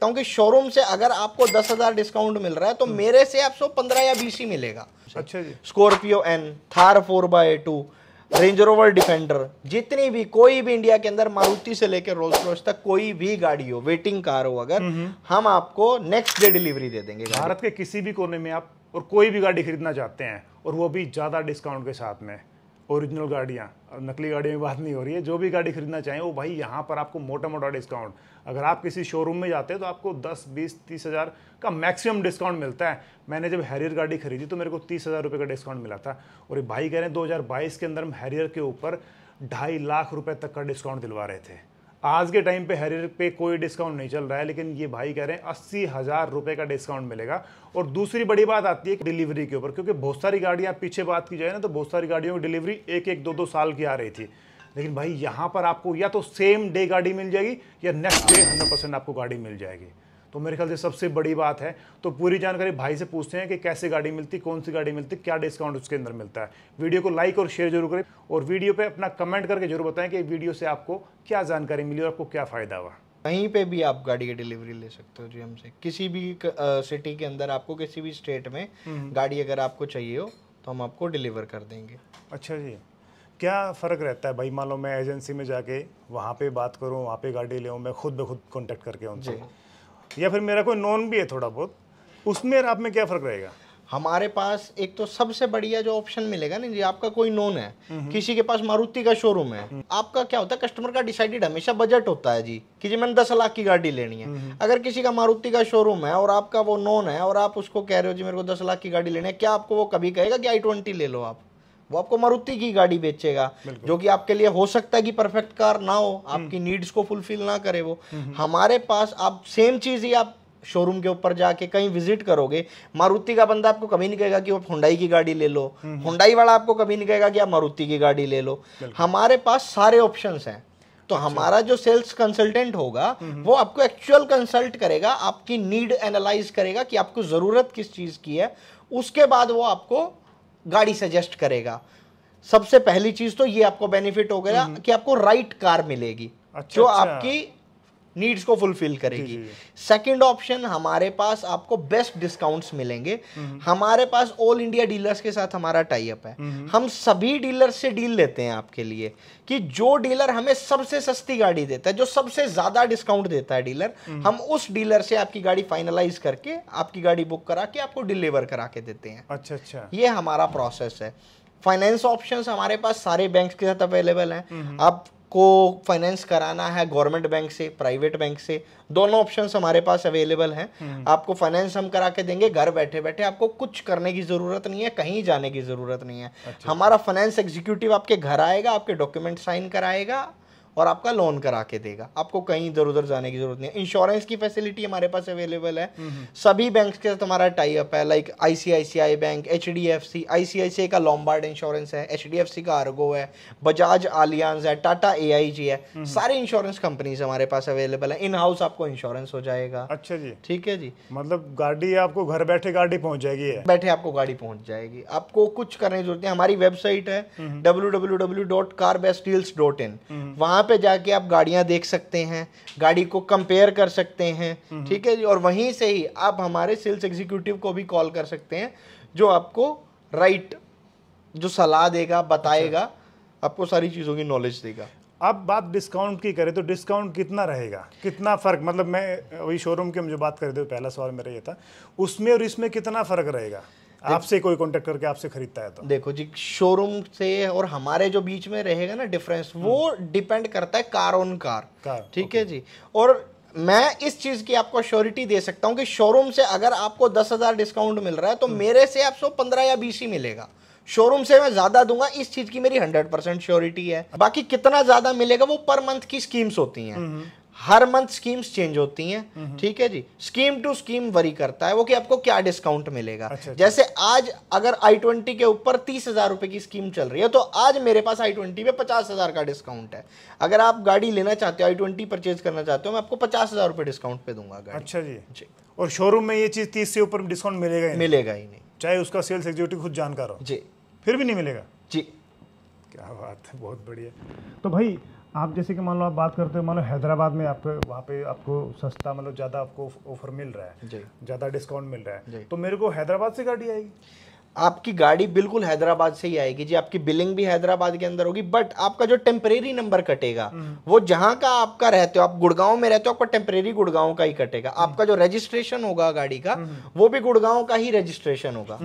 सकता हूँ कि शोरूम से अगर आपको दस हज़ार डिस्काउंट मिल रहा है तो हम्म। मेरे से आपको पंद्रह या बीस ही मिलेगा अच्छा जी Scorpio N Thar four by two Range Rover Defender जितनी भी कोई भी इंडिया के अंदर मारुति से लेकर रोल्स रोज तक कोई भी गाड़ी हो वेटिंग कार हो अगर हम्म, हम्म। हम आपको नेक्स्ट डे डिलीवरी दे देंगे भारत के किसी भी कोने में आप और कोई भी गाड़ी खरीदना चाहते हैं और वो भी ज़्यादा डिस्काउंट के साथ में ओरिजिनल गाड़ियाँ नकली गाड़ियों की बात नहीं हो रही है जो भी गाड़ी खरीदना चाहें वो भाई यहाँ पर आपको मोटा मोटा डिस्काउंट अगर आप किसी शोरूम में जाते हैं तो आपको 10, बीस तीस हज़ार का मैक्सिमम डिस्काउंट मिलता है मैंने जब हैरियर गाड़ी खरीदी तो मेरे को तीस हज़ार रुपये का डिस्काउंट मिला था और भाई कह रहे हैं दो के अंदर हम हैरियर के ऊपर ढाई लाख रुपये तक का डिस्काउंट दिलवा रहे थे आज के टाइम पे हैरियर पे कोई डिस्काउंट नहीं चल रहा है लेकिन ये भाई कह रहे हैं अस्सी हज़ार रुपये का डिस्काउंट मिलेगा और दूसरी बड़ी बात आती है डिलीवरी के ऊपर क्योंकि बहुत सारी गाड़ियाँ पीछे बात की जाए ना तो बहुत सारी गाड़ियों की डिलीवरी एक एक दो दो साल की आ रही थी लेकिन भाई यहाँ पर आपको या तो सेम डे गाड़ी मिल जाएगी या नेक्स्ट डे हंड्रेड आपको गाड़ी मिल जाएगी तो मेरे ख्याल से सबसे बड़ी बात है तो पूरी जानकारी भाई से पूछते हैं कि कैसे गाड़ी मिलती कौन सी गाड़ी मिलती क्या डिस्काउंट उसके अंदर मिलता है वीडियो को लाइक और शेयर जरूर करें और वीडियो पर अपना कमेंट करके जरूर बताएं कि वीडियो से आपको क्या जानकारी मिली और आपको क्या फ़ायदा हुआ कहीं पे भी आप गाड़ी की डिलीवरी ले सकते हो जी हमसे किसी भी सिटी के अंदर आपको किसी भी स्टेट में हम्म। गाड़ी अगर आपको चाहिए हो तो हम आपको डिलीवर कर देंगे अच्छा जी क्या फ़र्क रहता है भाई मान लो मैं एजेंसी में जाके वहाँ पे बात करूँ वहाँ पे गाड़ी ले मैं खुद ब खुद कॉन्टेक्ट करके उनसे या फिर मेरा कोई नॉन भी है थोड़ा बहुत उसमें और आप में क्या फ़र्क रहेगा हमारे पास एक तो सबसे बढ़िया जो ऑप्शन मिलेगा ना जी आपका कोई नॉन है हम्म, हम्म। किसी के पास मारुति का शोरूम है हम्म। आपका क्या होता है कस्टमर का डिसाइडेड हमेशा बजट होता है जी कि जी मैंने दस लाख की गाड़ी लेनी है अगर किसी का मारुति का शोरूम है और आपका वो नॉन है और आप उसको कह रहे हो जी मेरे को दस लाख की गाड़ी लेनी है क्या आपको वो कभी कहेगा कि आई ट्वेंटी ले लो आप वो आपको मारुति की गाड़ी बेचेगा जो कि आपके लिए हो सकता है कि परफेक्ट कार ना हो हम्म। आपकी नीड्स को फुलफिल ना करे वो हम्म, हम्म। हमारे पास आप सेम चीज़ ही आप शोरूम के ऊपर जाके कहीं विजिट करोगे मारुति का बंदा आपको कभी नहीं कहेगा कि आप हुंडाई की गाड़ी ले लो हुंडाई वाला आपको कभी नहीं कहेगा कि आप मारुति की गाड़ी ले लो हमारे पास सारे ऑप्शन है तो अच्छा। हमारा जो सेल्स कंसल्टेंट होगा वो आपको एक्चुअल कंसल्ट करेगा आपकी नीड एनालाइज करेगा कि आपको ज़रूरत किस चीज़ की है उसके बाद वो आपको गाड़ी सजेस्ट करेगा सबसे पहली चीज तो ये आपको बेनिफिट हो गया हम्म। कि आपको राइट कार मिलेगी अच्छा, जो अच्छा। आपकी नीड्स को फुलफिल करेगी सेकंड ऑप्शन हमारे पास आपको बेस्ट डिस्काउंट्स मिलेंगे हम्म। हमारे पास ऑल इंडिया डीलर्स के साथ हमारा टाई अप है हम्म। हम सभी डीलर से डील लेते हैं आपके लिए कि जो डीलर हमें सबसे सस्ती गाड़ी देता है जो सबसे ज्यादा डिस्काउंट देता है डीलर हम्म। हम उस डीलर से आपकी गाड़ी फाइनलाइज करके आपकी गाड़ी बुक करा के आपको डिलीवर करा के देते हैं अच्छा अच्छा ये हमारा प्रोसेस है फाइनेंस ऑप्शंस हमारे पास सारे बैंक्स के साथ अवेलेबल हैं आप को फाइनेंस कराना है गवर्नमेंट बैंक से प्राइवेट बैंक से दोनों ऑप्शन हमारे पास अवेलेबल हैं हम्म। आपको फाइनेंस हम करा के देंगे घर बैठे बैठे आपको कुछ करने की ज़रूरत नहीं है कहीं जाने की ज़रूरत नहीं है अच्छा। हमारा फाइनेंस एग्जीक्यूटिव आपके घर आएगा आपके डॉक्यूमेंट साइन कराएगा और आपका लोन करा के देगा आपको कहीं इधर उधर जाने की जरूरत नहीं है इंश्योरेंस की फैसिलिटी हमारे पास अवेलेबल है हम्म, हम्म। सभी बैंक के साथ हमारा टाई अप है like ICICI bank H D F C ICICI का लॉम्बार्ड इंश्योरेंस है एच डी एफ सी का आर्गो है बजाज आलियांस है टाटा ए आई जी है हम्म, सारे इंश्योरेंस कंपनीज हमारे पास अवेलेबल है इन हाउस आपको इंश्योरेंस हो जाएगा अच्छा जी ठीक है जी मतलब गाड़ी आपको घर बैठे गाड़ी पहुंच जाएगी बैठे आपको गाड़ी पहुंच जाएगी आपको कुछ करने की जरूरत है हमारी वेबसाइट है W W W dot car best deals dot in वहां पे जाके आप गाड़ियां देख सकते हैं गाड़ी को कंपेयर कर सकते हैं हम्म। ठीक है जी और वहीं से ही आप हमारे सेल्स एग्जीक्यूटिव को भी कॉल कर सकते हैं जो आपको राइट जो सलाह देगा बताएगा अच्छा। आपको सारी चीज़ों की नॉलेज देगा अब बात डिस्काउंट की करें तो डिस्काउंट कितना रहेगा कितना फ़र्क मतलब मैं वही शोरूम की हम जो बात कर रहे थे पहला सवाल मेरा ये था उसमें और इसमें कितना फ़र्क रहेगा आपसे कोई कॉन्टेक्ट करके आपसे खरीदता है तो देखो जी शोरूम से और हमारे जो बीच में रहेगा ना डिफरेंस वो डिपेंड हाँ। करता है कार ऑन कार, कार ठीक है जी और मैं इस चीज की आपको श्योरिटी दे सकता हूँ कि शोरूम से अगर आपको दस हजार डिस्काउंट मिल रहा है तो हाँ। मेरे से आपको पंद्रह या बीस ही मिलेगा शोरूम से मैं ज्यादा दूंगा इस चीज की मेरी हंड्रेड परसेंट श्योरिटी है बाकी कितना ज्यादा मिलेगा वो पर मंथ की स्कीम्स होती हैं हम्म। हर मंथ स्कीम्स चेंज होती हैं हम्म। ठीक है जी स्कीम टू स्कीम वरी करता है वो कि आपको क्या डिस्काउंट मिलेगा अच्छा, अच्छा, जैसे आज अगर आई ट्वेंटी के ऊपर तीस हजार रुपए की स्कीम चल रही है तो आज मेरे पास आई ट्वेंटी में पचास हजार का डिस्काउंट है अगर आप गाड़ी लेना चाहते हो आई ट्वेंटी परचेज करना चाहते हो मैं आपको पचास हजार रुपए डिस्काउंट पे दूंगा गाड़ी अच्छा जी जी और शोरूम में ये चीज़ तीस से ऊपर डिस्काउंट मिलेगा मिलेगा ही नहीं चाहे उसका सेल्स एग्जीक्यूटिव खुद जानकार हो जी फिर भी नहीं मिलेगा जी क्या बात है बहुत बढ़िया तो भाई आप जैसे कि मान लो आप बात करते हो मान लो हैदराबाद में आपके वहाँ पे आपको सस्ता मतलब ज़्यादा आपको ऑफर मिल रहा है ज़्यादा डिस्काउंट मिल रहा है तो मेरे को हैदराबाद से गाड़ी आएगी आपकी गाड़ी बिल्कुल हैदराबाद से ही आएगी जी आपकी बिलिंग भी हैदराबाद के अंदर होगी बट आपका जो टेम्परेरी नंबर कटेगा हम्म। वो जहाँ का आपका रहते हो आप गुड़गांव में रहते हो आपका टेम्परेरी गुड़गांव का ही कटेगा हम्म। आपका जो रजिस्ट्रेशन होगा गाड़ी का हम्म। वो भी गुड़गांव का ही रजिस्ट्रेशन होगा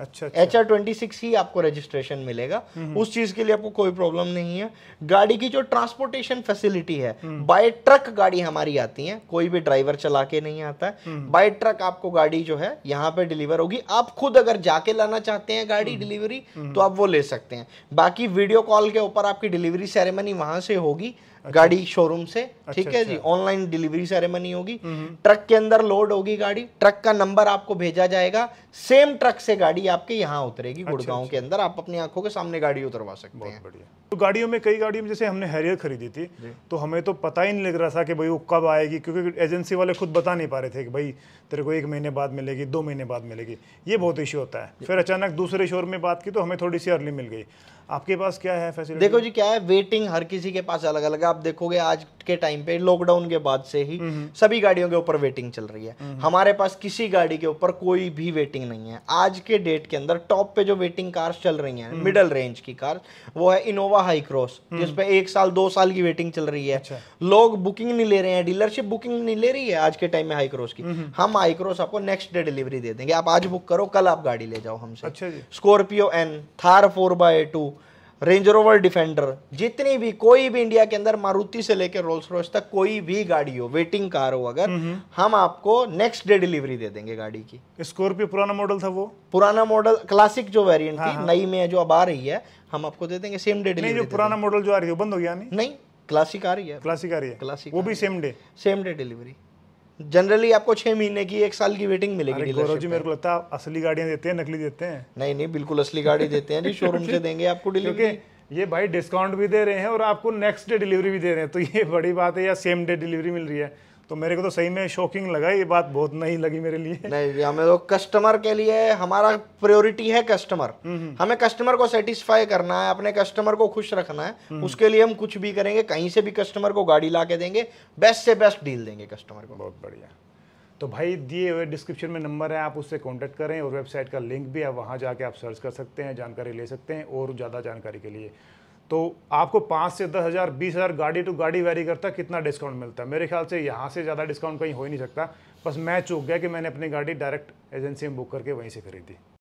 अच्छा एच आर ट्वेंटी सिक्स ही आपको रजिस्ट्रेशन मिलेगा हम्म। उस चीज के लिए आपको कोई प्रॉब्लम नहीं है गाड़ी की जो ट्रांसपोर्टेशन फैसिलिटी है बाय हम्म। ट्रक गाड़ी हमारी आती है कोई भी ड्राइवर चला के नहीं आता है बाय हम्म। ट्रक आपको गाड़ी जो है यहाँ पे डिलीवर होगी आप खुद अगर जाके लाना चाहते हैं गाड़ी डिलीवरी तो आप वो ले सकते हैं बाकी वीडियो कॉल के ऊपर आपकी डिलीवरी सेरेमनी वहां से होगी अच्छा। गाड़ी शोरूम से अच्छा, ठीक है जी ऑनलाइन डिलीवरी सेरेमनी होगी ट्रक हम्म। के अंदर लोड होगी गाड़ी ट्रक का नंबर आपको भेजा जाएगा सेम ट्रक से गाड़ी आपके यहाँ उतरेगी अच्छा, गुड़गांव अच्छा। के अंदर आप अपनी आंखों के सामने गाड़ी उतरवा सकते हैं बढ़िया तो गाड़ियों में कई गाड़ियों में जैसे हमने हैरियर खरीदी थी तो हमें तो पता ही नहीं लग रहा था कि भाई वो कब आएगी क्योंकि एजेंसी वाले खुद बता नहीं पा रहे थे कि भाई तेरे को एक महीने बाद मिलेगी दो महीने बाद मिलेगी ये बहुत इश्यू होता है फिर अचानक दूसरे शोर में बात की तो हमें थोड़ी सी अर्ली मिल गई आपके पास क्या है फैसिलिटी देखो जी क्या है वेटिंग हर किसी के पास अलग अलग है आप देखोगे आज के टाइम पे लॉकडाउन के बाद से ही हम्म, हम्म। सभी गाड़ियों के ऊपर वेटिंग चल रही है हम्म, हमारे पास किसी गाड़ी के ऊपर कोई भी वेटिंग नहीं है आज के डेट के अंदर टॉप पे जो वेटिंग कार्स चल रही है मिडल रेंज की कार वो है इनोवा हाई क्रॉस जिसपे एक साल दो साल की वेटिंग चल रही है अच्छा। लोग बुकिंग नहीं ले रहे हैं डीलरशिप बुकिंग नहीं ले रही है आज के टाइम में हाई क्रॉस की हम हाई क्रॉस आपको नेक्स्ट डे डिलीवरी दे देंगे आप आज बुक करो कल आप गाड़ी ले जाओ हमसे Scorpio N Thar four by two Range Rover Defender जितनी भी कोई भी इंडिया के अंदर मारुति से लेकर रोल्स रोज तक कोई भी गाड़ी हो वेटिंग कार हो अगर हम्म, हम्म। हम आपको नेक्स्ट डे डिलीवरी दे देंगे गाड़ी की स्कॉर्पियो पुराना मॉडल था वो पुराना मॉडल क्लासिक जो वेरिएंट हाँ, थी हाँ। नई में जो अब आ रही है हम आपको दे देंगे सेम डे डिलीवरी पुराना मॉडल जो आ रही है बंद हो गया नहीं क्लासिक आ रही है क्लासिक आ रही है क्लासिक वो भी same day same day delivery generally आपको छह महीने की एक साल की वेटिंग मिलेगी जी मेरे को लगता है असली गाड़ियां देते हैं नकली देते हैं नहीं नहीं बिल्कुल असली गाड़ी देते हैं जी शोरूम से देंगे आपको डिलीवरी ये भाई डिस्काउंट भी दे रहे हैं और आपको नेक्स्ट डे डिलीवरी भी दे रहे हैं तो ये बड़ी बात है या सेम डे डिलीवरी मिल रही है तो मेरे को तो सही में शॉकिंग लगा ये बात बहुत नहीं लगी मेरे लिए नहीं हमें तो कस्टमर के लिए हमारा प्रायोरिटी है कस्टमर हम्म, हम्म। हमें कस्टमर को सेटिस्फाई करना है अपने कस्टमर को खुश रखना है हम्म। उसके लिए हम कुछ भी करेंगे कहीं से भी कस्टमर को गाड़ी ला के देंगे बेस्ट से बेस्ट डील देंगे कस्टमर को बहुत बढ़िया तो भाई दिए हुए डिस्क्रिप्शन में नंबर है आप उससे कॉन्टैक्ट करें और वेबसाइट का लिंक भी है वहाँ जाके आप सर्च कर सकते हैं जानकारी ले सकते हैं और ज़्यादा जानकारी के लिए तो आपको पाँच से दस हज़ार बीस हज़ार गाड़ी टू गाड़ी वेरी करता कितना डिस्काउंट मिलता है मेरे ख्याल से यहाँ से ज़्यादा डिस्काउंट कहीं हो ही नहीं सकता बस मैं चूक गया कि मैंने अपनी गाड़ी डायरेक्ट एजेंसी में बुक करके वहीं से खरीदी